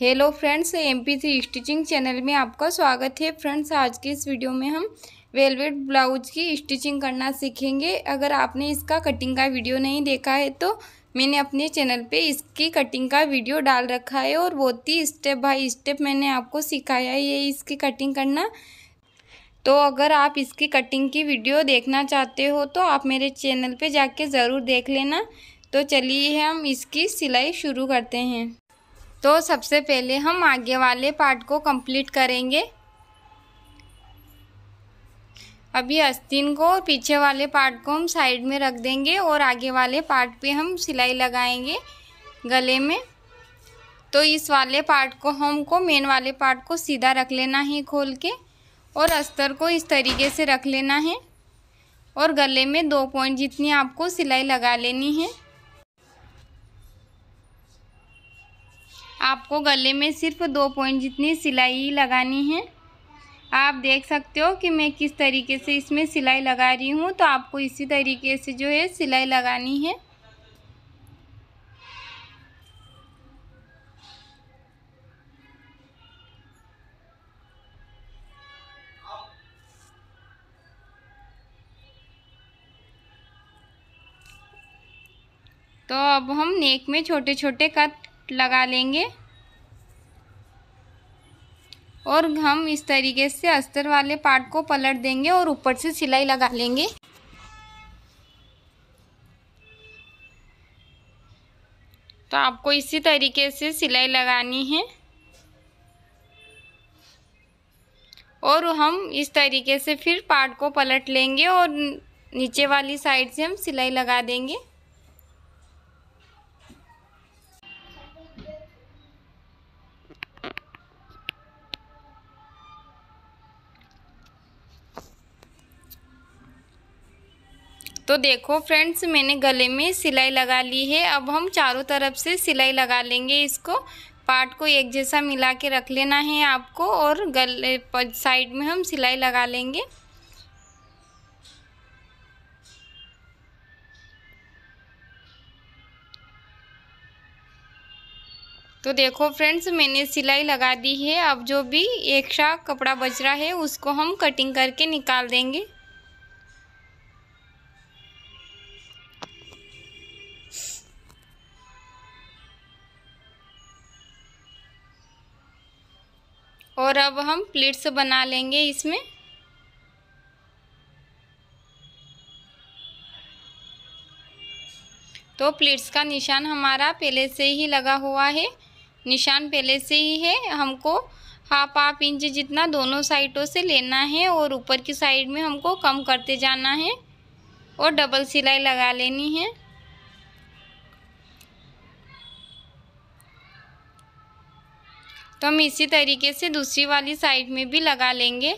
hello friends M P three stitching channel में आपका स्वागत है फ्रेंड्स आज के इस वीडियो में हम वेलवेट ब्लाउज की स्टिचिंग करना सीखेंगे अगर आपने इसका कटिंग का वीडियो नहीं देखा है तो मैंने अपने चैनल पे इसकी कटिंग का वीडियो डाल रखा है और बहुत ही स्टेप बाय स्टेप मैंने आपको सिखाया है ये इसकी कटिंग करना तो अगर आप इसकी कटिंग की वीडियो देखना चाहते हो तो आप मेरे चैनल पर जाके ज़रूर देख लेना तो चलिए हम इसकी सिलाई शुरू करते हैं तो सबसे पहले हम आगे वाले पार्ट को कंप्लीट करेंगे अभी अस्तिन को पीछे वाले पार्ट को हम साइड में रख देंगे और आगे वाले पार्ट पे हम सिलाई लगाएंगे गले में तो इस वाले पार्ट को हमको मेन वाले पार्ट को सीधा रख लेना है खोल के और अस्तर को इस तरीके से रख लेना है और गले में दो पॉइंट जितनी आपको सिलाई लगा लेनी है आपको गले में सिर्फ दो पॉइंट जितनी सिलाई लगानी है आप देख सकते हो कि मैं किस तरीके से इसमें सिलाई लगा रही हूँ तो आपको इसी तरीके से जो है सिलाई लगानी है तो अब हम नेक में छोटे छोटे कट लगा लेंगे और हम इस तरीके से अस्तर वाले पार्ट को पलट देंगे और ऊपर से सिलाई लगा लेंगे तो आपको इसी तरीके से सिलाई लगानी है और हम इस तरीके से फिर पार्ट को पलट लेंगे और नीचे वाली साइड से हम सिलाई लगा देंगे तो देखो फ्रेंड्स मैंने गले में सिलाई लगा ली है अब हम चारों तरफ से सिलाई लगा लेंगे इसको पार्ट को एक जैसा मिला के रख लेना है आपको और गले साइड में हम सिलाई लगा लेंगे तो देखो फ्रेंड्स मैंने सिलाई लगा दी है अब जो भी एक्स्ट्रा कपड़ा बच रहा है उसको हम कटिंग करके निकाल देंगे और अब हम प्लेट्स बना लेंगे इसमें तो प्लेट्स का निशान हमारा पहले से ही लगा हुआ है निशान पहले से ही है हमको हाफ हाफ इंच जितना दोनों साइडों से लेना है और ऊपर की साइड में हमको कम करते जाना है और डबल सिलाई लगा लेनी है तो हम इसी तरीके से दूसरी वाली साइड में भी लगा लेंगे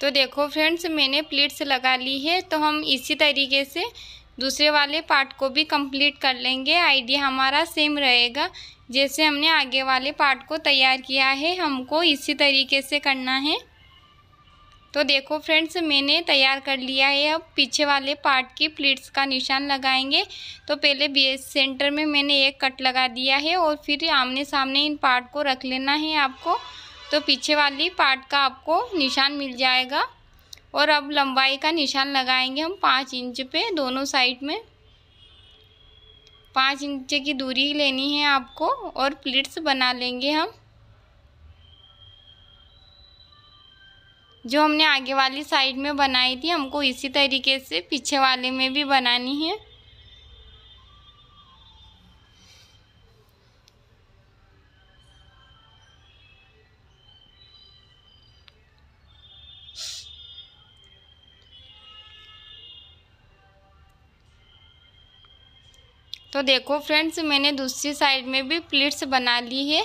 तो देखो फ्रेंड्स मैंने प्लेट्स लगा ली है तो हम इसी तरीके से दूसरे वाले पार्ट को भी कंप्लीट कर लेंगे आइडिया हमारा सेम रहेगा जैसे हमने आगे वाले पार्ट को तैयार किया है हमको इसी तरीके से करना है तो देखो फ्रेंड्स मैंने तैयार कर लिया है अब पीछे वाले पार्ट की प्लीट्स का निशान लगाएंगे तो पहले एस सेंटर में मैंने एक कट लगा दिया है और फिर आमने सामने इन पार्ट को रख लेना है आपको तो पीछे वाली पार्ट का आपको निशान मिल जाएगा और अब लंबाई का निशान लगाएंगे हम पाँच इंच पे दोनों साइड में पाँच इंच की दूरी लेनी है आपको और प्लेट्स बना लेंगे हम जो हमने आगे वाली साइड में बनाई थी हमको इसी तरीके से पीछे वाले में भी बनानी है तो देखो फ्रेंड्स मैंने दूसरी साइड में भी प्लेट्स बना ली है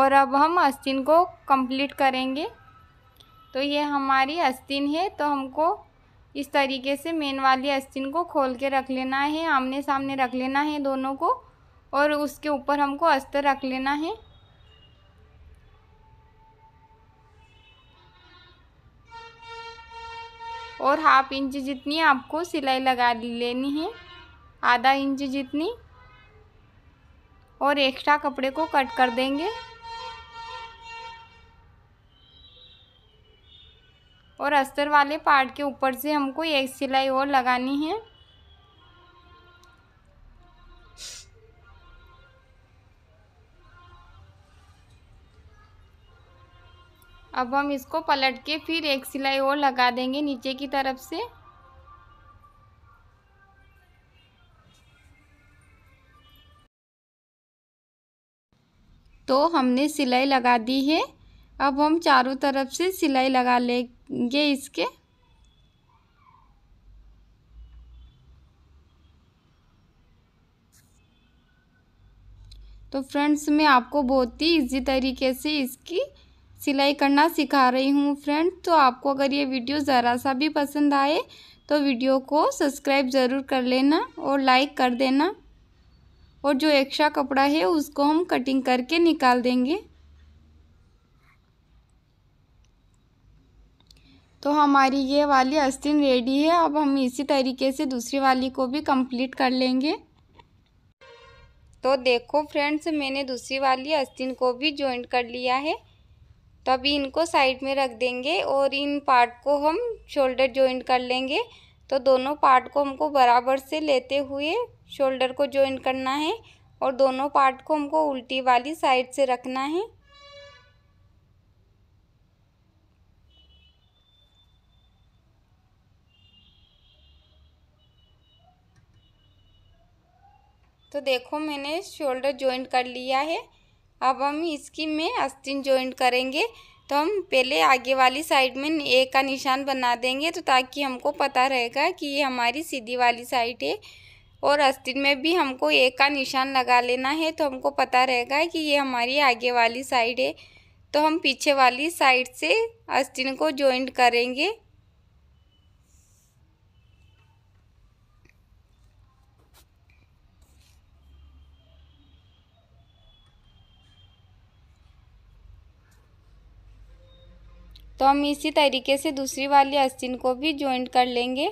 और अब हम आस्तीन को कंप्लीट करेंगे तो ये हमारी आस्तीन है तो हमको इस तरीके से मेन वाली आस्तीन को खोल के रख लेना है आमने सामने रख लेना है दोनों को और उसके ऊपर हमको अस्तर रख लेना है और हाफ इंच जितनी आपको सिलाई लगा लेनी है आधा इंच जितनी और एक्स्ट्रा कपड़े को कट कर देंगे और अस्तर वाले पार्ट के ऊपर से हमको एक सिलाई और लगानी है अब हम इसको पलट के फिर एक सिलाई और लगा देंगे नीचे की तरफ से तो हमने सिलाई लगा दी है अब हम चारों तरफ से सिलाई लगा लेंगे इसके तो फ्रेंड्स मैं आपको बहुत ही इजी तरीके से इसकी सिलाई करना सिखा रही हूँ फ्रेंड तो आपको अगर ये वीडियो ज़रा सा भी पसंद आए तो वीडियो को सब्सक्राइब ज़रूर कर लेना और लाइक कर देना और जो एक्स्ट्रा कपड़ा है उसको हम कटिंग करके निकाल देंगे तो हमारी ये वाली अस्तिन रेडी है अब हम इसी तरीके से दूसरी वाली को भी कंप्लीट कर लेंगे तो देखो फ्रेंड्स मैंने दूसरी वाली अस्तिन को भी ज्वाइंट कर लिया है तो अभी इनको साइड में रख देंगे और इन पार्ट को हम शोल्डर जॉइंट कर लेंगे तो दोनों पार्ट को हमको बराबर से लेते हुए शोल्डर को जॉइंट करना है और दोनों पार्ट को हमको उल्टी वाली साइड से रखना है तो देखो मैंने शोल्डर जॉइंट कर लिया है अब हम इसकी में आस्तीन जॉइंट करेंगे तो हम पहले आगे वाली साइड में ए का निशान बना देंगे तो ताकि हमको पता रहेगा कि ये हमारी सीधी वाली साइड है और आस्तीन में भी हमको ए का निशान लगा लेना है तो हमको पता रहेगा कि ये हमारी आगे वाली साइड है तो हम पीछे वाली साइड से आस्तीन को जॉइंट करेंगे तो हम इसी तरीके से दूसरी वाली आस्तीन को भी ज्वाइंट कर लेंगे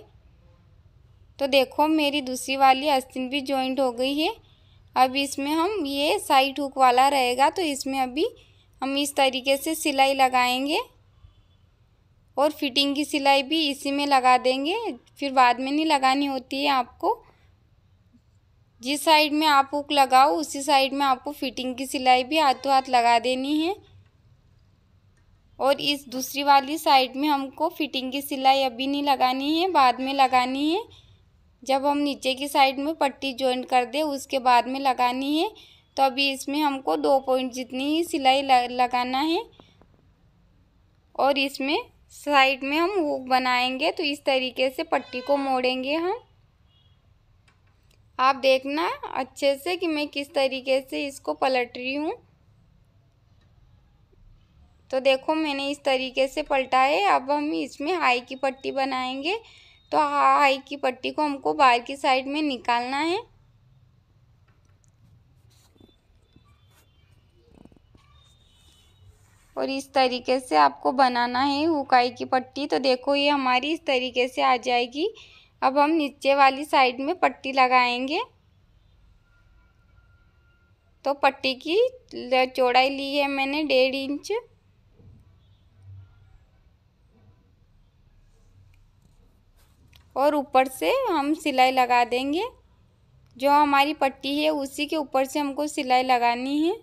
तो देखो मेरी दूसरी वाली आस्तीन भी ज्वाइंट हो गई है अब इसमें हम ये साइड हुक वाला रहेगा तो इसमें अभी हम इस तरीके से सिलाई लगाएंगे और फिटिंग की सिलाई भी इसी में लगा देंगे फिर बाद में नहीं लगानी होती है आपको जिस साइड में आप हुक लगाओ उसी साइड में आपको फिटिंग की सिलाई भी हाथों हाथ लगा देनी है और इस दूसरी वाली साइड में हमको फिटिंग की सिलाई अभी नहीं लगानी है बाद में लगानी है जब हम नीचे की साइड में पट्टी ज्वाइन कर दें उसके बाद में लगानी है तो अभी इसमें हमको दो पॉइंट जितनी ही सिलाई लगाना है और इसमें साइड में हम हुक बनाएंगे तो इस तरीके से पट्टी को मोड़ेंगे हम आप देखना अच्छे से कि मैं किस तरीके से इसको पलट रही हूँ तो देखो मैंने इस तरीके से पलटा है अब हम इसमें हाई की पट्टी बनाएंगे तो हाई की पट्टी को हमको बाहर की साइड में निकालना है और इस तरीके से आपको बनाना है हुकाई की पट्टी तो देखो ये हमारी इस तरीके से आ जाएगी अब हम नीचे वाली साइड में पट्टी लगाएंगे तो पट्टी की चौड़ाई ली है मैंने डेढ़ इंच और ऊपर से हम सिलाई लगा देंगे जो हमारी पट्टी है उसी के ऊपर से हमको सिलाई लगानी है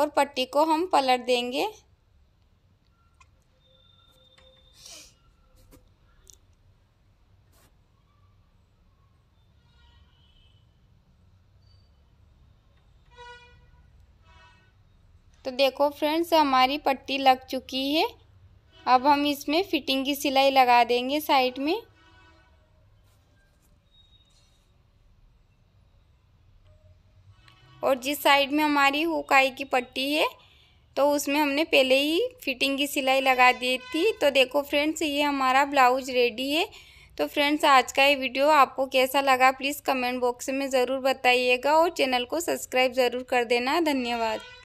और पट्टी को हम पलट देंगे तो देखो फ्रेंड्स हमारी पट्टी लग चुकी है अब हम इसमें फिटिंग की सिलाई लगा देंगे साइड में और जिस साइड में हमारी आई की पट्टी है तो उसमें हमने पहले ही फिटिंग की सिलाई लगा दी थी तो देखो फ्रेंड्स ये हमारा ब्लाउज रेडी है तो फ्रेंड्स आज का ये वीडियो आपको कैसा लगा प्लीज़ कमेंट बॉक्स में ज़रूर बताइएगा और चैनल को सब्सक्राइब ज़रूर कर देना धन्यवाद